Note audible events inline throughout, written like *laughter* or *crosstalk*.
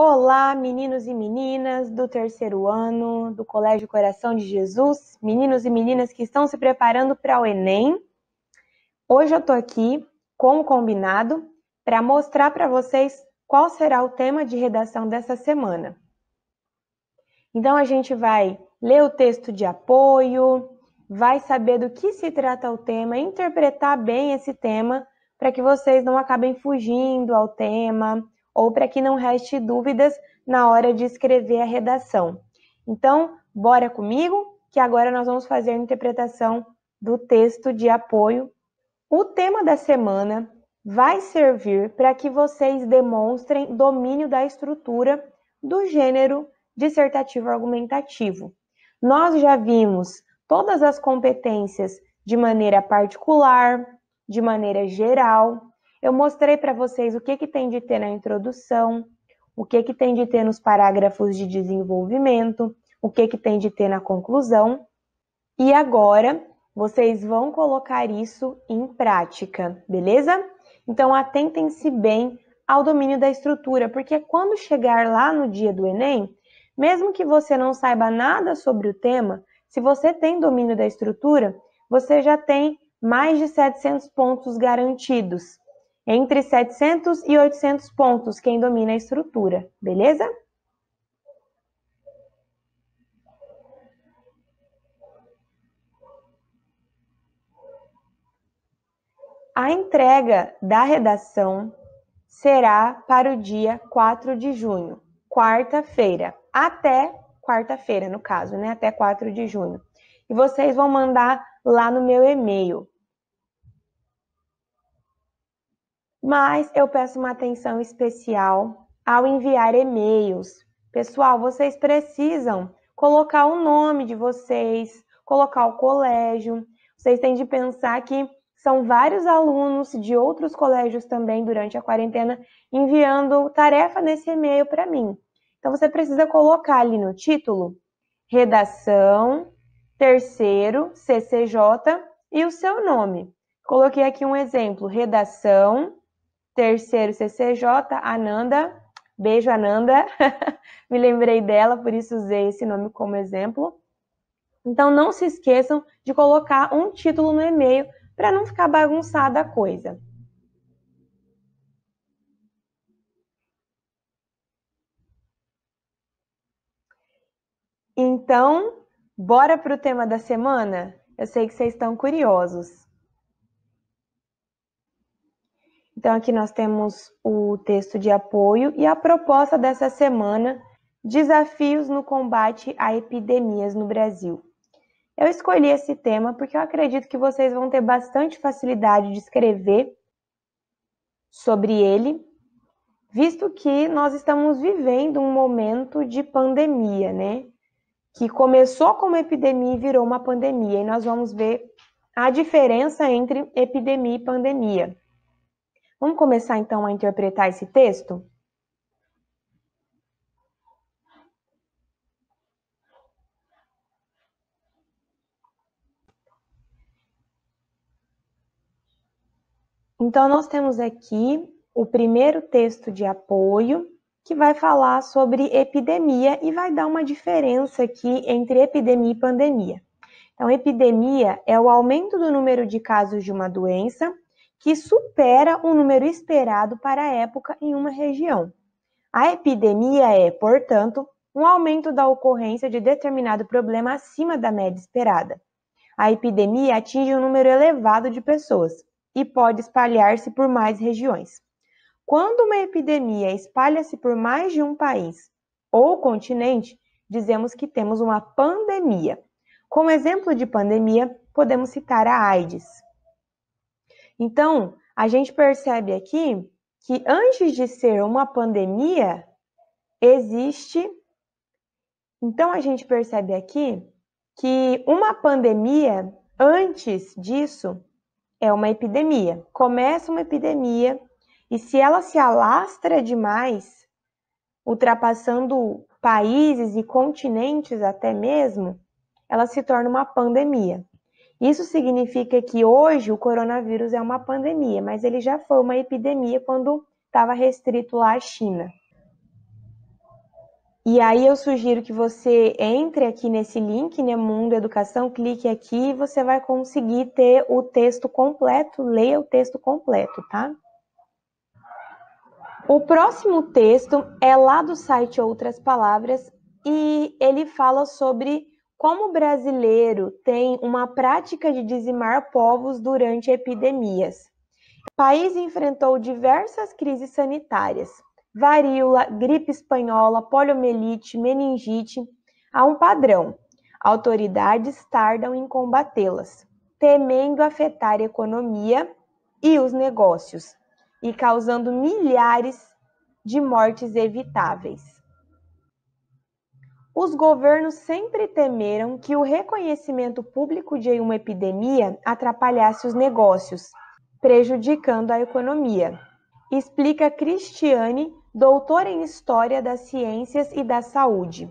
Olá, meninos e meninas do terceiro ano do Colégio Coração de Jesus, meninos e meninas que estão se preparando para o Enem. Hoje eu estou aqui com o combinado para mostrar para vocês qual será o tema de redação dessa semana. Então a gente vai ler o texto de apoio, vai saber do que se trata o tema, interpretar bem esse tema para que vocês não acabem fugindo ao tema ou para que não reste dúvidas na hora de escrever a redação. Então, bora comigo, que agora nós vamos fazer a interpretação do texto de apoio. O tema da semana vai servir para que vocês demonstrem domínio da estrutura do gênero dissertativo argumentativo. Nós já vimos todas as competências de maneira particular, de maneira geral, eu mostrei para vocês o que, que tem de ter na introdução, o que, que tem de ter nos parágrafos de desenvolvimento, o que, que tem de ter na conclusão. E agora vocês vão colocar isso em prática, beleza? Então atentem-se bem ao domínio da estrutura, porque quando chegar lá no dia do Enem, mesmo que você não saiba nada sobre o tema, se você tem domínio da estrutura, você já tem mais de 700 pontos garantidos entre 700 e 800 pontos quem domina a estrutura, beleza? A entrega da redação será para o dia 4 de junho, quarta-feira, até quarta-feira, no caso, né? Até 4 de junho. E vocês vão mandar lá no meu e-mail, Mas eu peço uma atenção especial ao enviar e-mails. Pessoal, vocês precisam colocar o nome de vocês, colocar o colégio. Vocês têm de pensar que são vários alunos de outros colégios também durante a quarentena enviando tarefa nesse e-mail para mim. Então você precisa colocar ali no título redação, terceiro, CCJ e o seu nome. Coloquei aqui um exemplo: redação Terceiro, CCJ, Ananda. Beijo, Ananda. *laughs* Me lembrei dela, por isso usei esse nome como exemplo. Então, não se esqueçam de colocar um título no e-mail para não ficar bagunçada a coisa. Então, bora para o tema da semana? Eu sei que vocês estão curiosos. Então, aqui nós temos o texto de apoio e a proposta dessa semana: Desafios no combate a epidemias no Brasil. Eu escolhi esse tema porque eu acredito que vocês vão ter bastante facilidade de escrever sobre ele, visto que nós estamos vivendo um momento de pandemia, né? Que começou como epidemia e virou uma pandemia, e nós vamos ver a diferença entre epidemia e pandemia. Vamos começar então a interpretar esse texto? Então, nós temos aqui o primeiro texto de apoio, que vai falar sobre epidemia e vai dar uma diferença aqui entre epidemia e pandemia. Então, epidemia é o aumento do número de casos de uma doença que supera o número esperado para a época em uma região. A epidemia é, portanto, um aumento da ocorrência de determinado problema acima da média esperada. A epidemia atinge um número elevado de pessoas e pode espalhar-se por mais regiões. Quando uma epidemia espalha-se por mais de um país ou continente, dizemos que temos uma pandemia. Como exemplo de pandemia, podemos citar a AIDS. Então, a gente percebe aqui que antes de ser uma pandemia, existe. Então, a gente percebe aqui que uma pandemia, antes disso, é uma epidemia. Começa uma epidemia e se ela se alastra demais, ultrapassando países e continentes até mesmo, ela se torna uma pandemia. Isso significa que hoje o coronavírus é uma pandemia, mas ele já foi uma epidemia quando estava restrito lá à China. E aí eu sugiro que você entre aqui nesse link, né, Mundo Educação, clique aqui e você vai conseguir ter o texto completo, leia o texto completo, tá? O próximo texto é lá do site Outras Palavras e ele fala sobre como o brasileiro tem uma prática de dizimar povos durante epidemias. O país enfrentou diversas crises sanitárias: varíola, gripe espanhola, poliomielite, meningite. Há um padrão: autoridades tardam em combatê-las, temendo afetar a economia e os negócios e causando milhares de mortes evitáveis. Os governos sempre temeram que o reconhecimento público de uma epidemia atrapalhasse os negócios, prejudicando a economia, explica Cristiane, doutora em História das Ciências e da Saúde.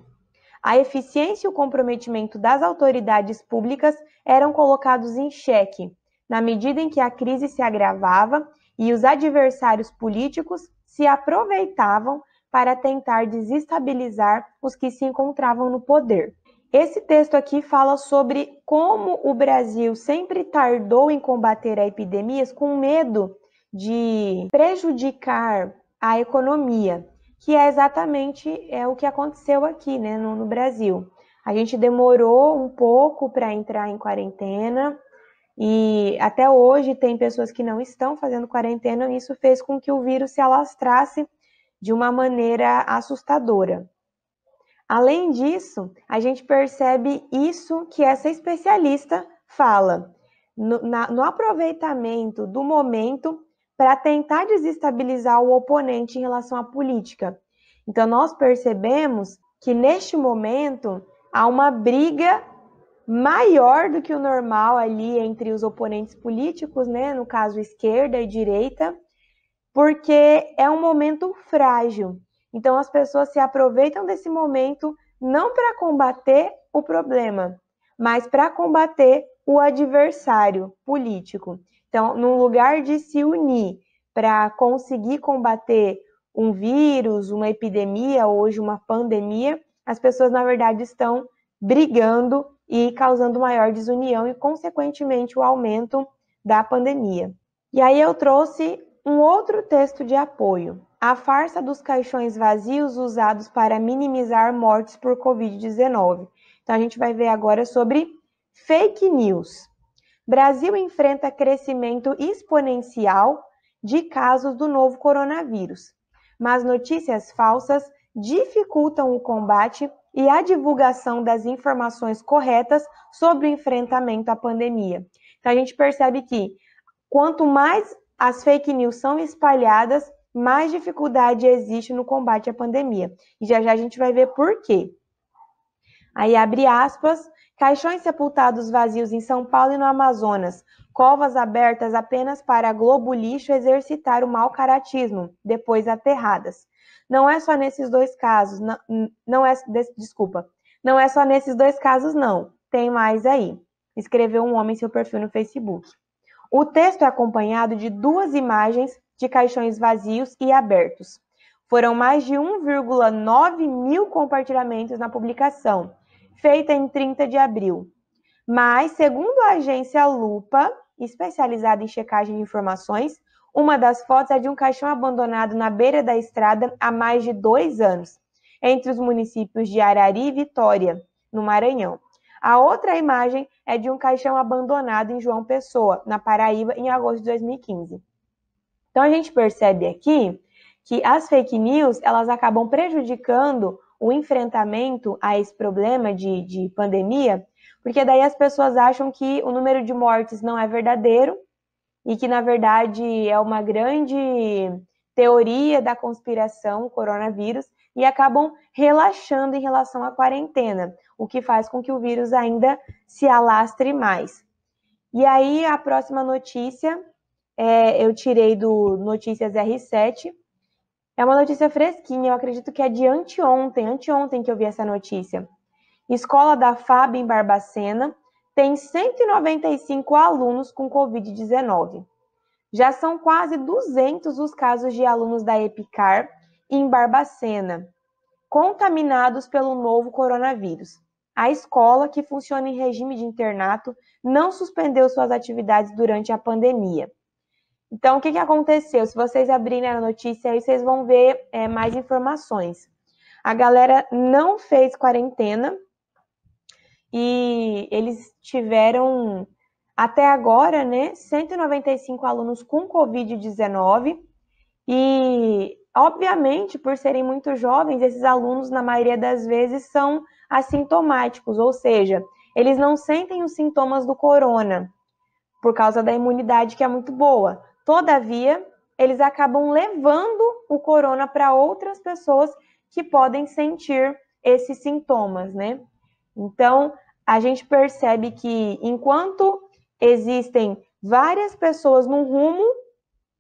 A eficiência e o comprometimento das autoridades públicas eram colocados em xeque, na medida em que a crise se agravava e os adversários políticos se aproveitavam para tentar desestabilizar os que se encontravam no poder. Esse texto aqui fala sobre como o Brasil sempre tardou em combater a epidemias com medo de prejudicar a economia, que é exatamente é o que aconteceu aqui né, no, no Brasil. A gente demorou um pouco para entrar em quarentena e até hoje tem pessoas que não estão fazendo quarentena, e isso fez com que o vírus se alastrasse de uma maneira assustadora. Além disso, a gente percebe isso que essa especialista fala no, na, no aproveitamento do momento para tentar desestabilizar o oponente em relação à política. Então, nós percebemos que neste momento há uma briga maior do que o normal ali entre os oponentes políticos, né? No caso, esquerda e direita, porque é um momento frágil. Então as pessoas se aproveitam desse momento não para combater o problema, mas para combater o adversário político. Então, no lugar de se unir para conseguir combater um vírus, uma epidemia, hoje uma pandemia, as pessoas na verdade estão brigando e causando maior desunião e, consequentemente, o aumento da pandemia. E aí eu trouxe um outro texto de apoio, a farsa dos caixões vazios usados para minimizar mortes por Covid-19. Então, a gente vai ver agora sobre fake news. Brasil enfrenta crescimento exponencial de casos do novo coronavírus, mas notícias falsas dificultam o combate e a divulgação das informações corretas sobre o enfrentamento à pandemia. Então, a gente percebe que quanto mais as fake news são espalhadas, mais dificuldade existe no combate à pandemia. E já já a gente vai ver por quê. Aí abre aspas, caixões sepultados vazios em São Paulo e no Amazonas, covas abertas apenas para globo lixo exercitar o mau caratismo, depois aterradas. Não é só nesses dois casos, não, não é, desculpa, não é só nesses dois casos não, tem mais aí. Escreveu um homem em seu perfil no Facebook. O texto é acompanhado de duas imagens de caixões vazios e abertos. Foram mais de 1,9 mil compartilhamentos na publicação, feita em 30 de abril. Mas, segundo a agência Lupa, especializada em checagem de informações, uma das fotos é de um caixão abandonado na beira da estrada há mais de dois anos, entre os municípios de Arari e Vitória, no Maranhão. A outra imagem é de um caixão abandonado em João Pessoa, na Paraíba, em agosto de 2015. Então a gente percebe aqui que as fake news elas acabam prejudicando o enfrentamento a esse problema de, de pandemia, porque daí as pessoas acham que o número de mortes não é verdadeiro e que na verdade é uma grande teoria da conspiração, o coronavírus, e acabam relaxando em relação à quarentena, o que faz com que o vírus ainda se alastre mais. E aí, a próxima notícia é, eu tirei do Notícias R7. É uma notícia fresquinha, eu acredito que é de anteontem, anteontem que eu vi essa notícia. Escola da FAB em Barbacena tem 195 alunos com Covid-19. Já são quase 200 os casos de alunos da EPICAR em Barbacena, contaminados pelo novo coronavírus. A escola, que funciona em regime de internato, não suspendeu suas atividades durante a pandemia. Então, o que, que aconteceu? Se vocês abrirem a notícia aí, vocês vão ver é, mais informações. A galera não fez quarentena e eles tiveram, até agora, né, 195 alunos com Covid-19 e Obviamente, por serem muito jovens, esses alunos, na maioria das vezes, são assintomáticos, ou seja, eles não sentem os sintomas do corona por causa da imunidade que é muito boa. Todavia, eles acabam levando o corona para outras pessoas que podem sentir esses sintomas, né? Então, a gente percebe que enquanto existem várias pessoas num rumo,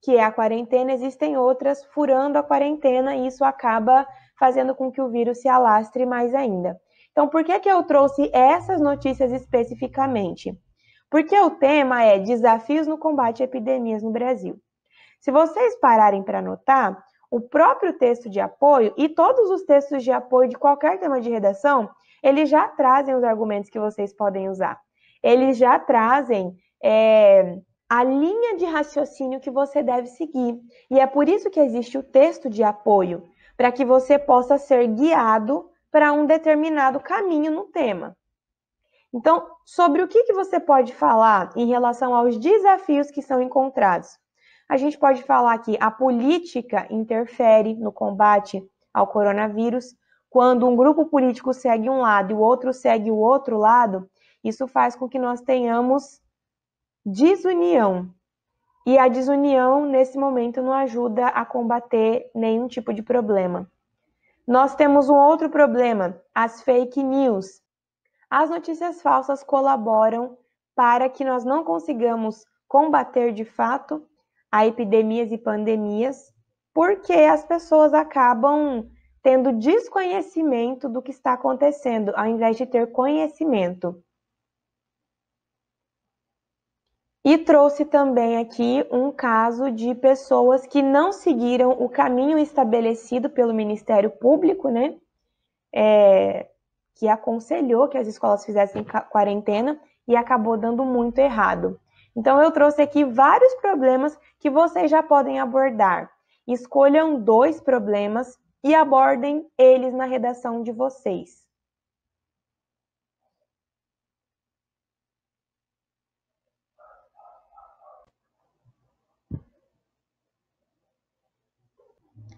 que é a quarentena, existem outras furando a quarentena e isso acaba fazendo com que o vírus se alastre mais ainda. Então, por que, que eu trouxe essas notícias especificamente? Porque o tema é desafios no combate a epidemias no Brasil. Se vocês pararem para anotar, o próprio texto de apoio e todos os textos de apoio de qualquer tema de redação, eles já trazem os argumentos que vocês podem usar. Eles já trazem é, a linha de raciocínio que você deve seguir. E é por isso que existe o texto de apoio, para que você possa ser guiado para um determinado caminho no tema. Então, sobre o que, que você pode falar em relação aos desafios que são encontrados? A gente pode falar que a política interfere no combate ao coronavírus. Quando um grupo político segue um lado e o outro segue o outro lado, isso faz com que nós tenhamos desunião. E a desunião, nesse momento, não ajuda a combater nenhum tipo de problema. Nós temos um outro problema: as fake news. As notícias falsas colaboram para que nós não consigamos combater de fato a epidemias e pandemias, porque as pessoas acabam tendo desconhecimento do que está acontecendo, ao invés de ter conhecimento. E trouxe também aqui um caso de pessoas que não seguiram o caminho estabelecido pelo Ministério Público, né? É, que aconselhou que as escolas fizessem quarentena e acabou dando muito errado. Então, eu trouxe aqui vários problemas que vocês já podem abordar. Escolham dois problemas e abordem eles na redação de vocês.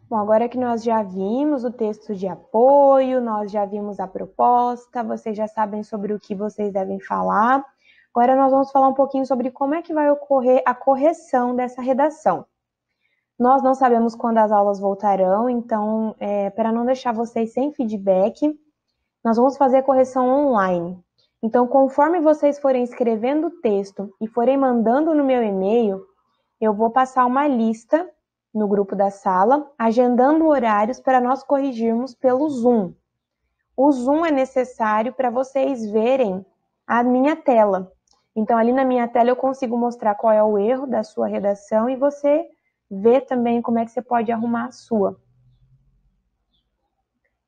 Bom, agora que nós já vimos o texto de apoio, nós já vimos a proposta, vocês já sabem sobre o que vocês devem falar. Agora nós vamos falar um pouquinho sobre como é que vai ocorrer a correção dessa redação. Nós não sabemos quando as aulas voltarão, então, é, para não deixar vocês sem feedback, nós vamos fazer a correção online. Então, conforme vocês forem escrevendo o texto e forem mandando no meu e-mail, eu vou passar uma lista no grupo da sala, agendando horários para nós corrigirmos pelo Zoom. O Zoom é necessário para vocês verem a minha tela. Então, ali na minha tela eu consigo mostrar qual é o erro da sua redação e você vê também como é que você pode arrumar a sua.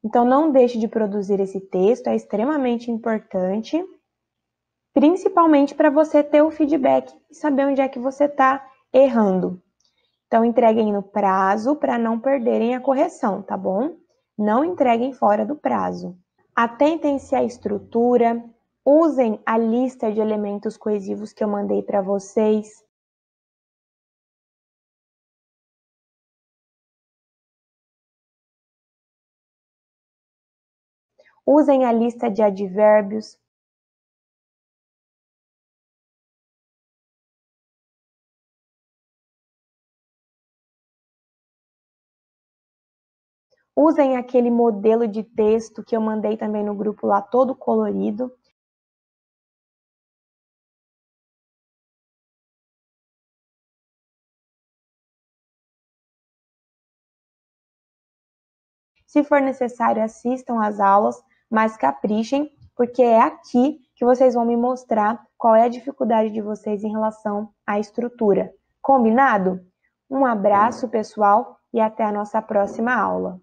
Então, não deixe de produzir esse texto, é extremamente importante, principalmente para você ter o feedback e saber onde é que você está errando. Então, entreguem no prazo para não perderem a correção, tá bom? Não entreguem fora do prazo. Atentem-se à estrutura, usem a lista de elementos coesivos que eu mandei para vocês. Usem a lista de advérbios, Usem aquele modelo de texto que eu mandei também no grupo lá, todo colorido. Se for necessário, assistam às aulas, mas caprichem, porque é aqui que vocês vão me mostrar qual é a dificuldade de vocês em relação à estrutura. Combinado? Um abraço, pessoal, e até a nossa próxima aula.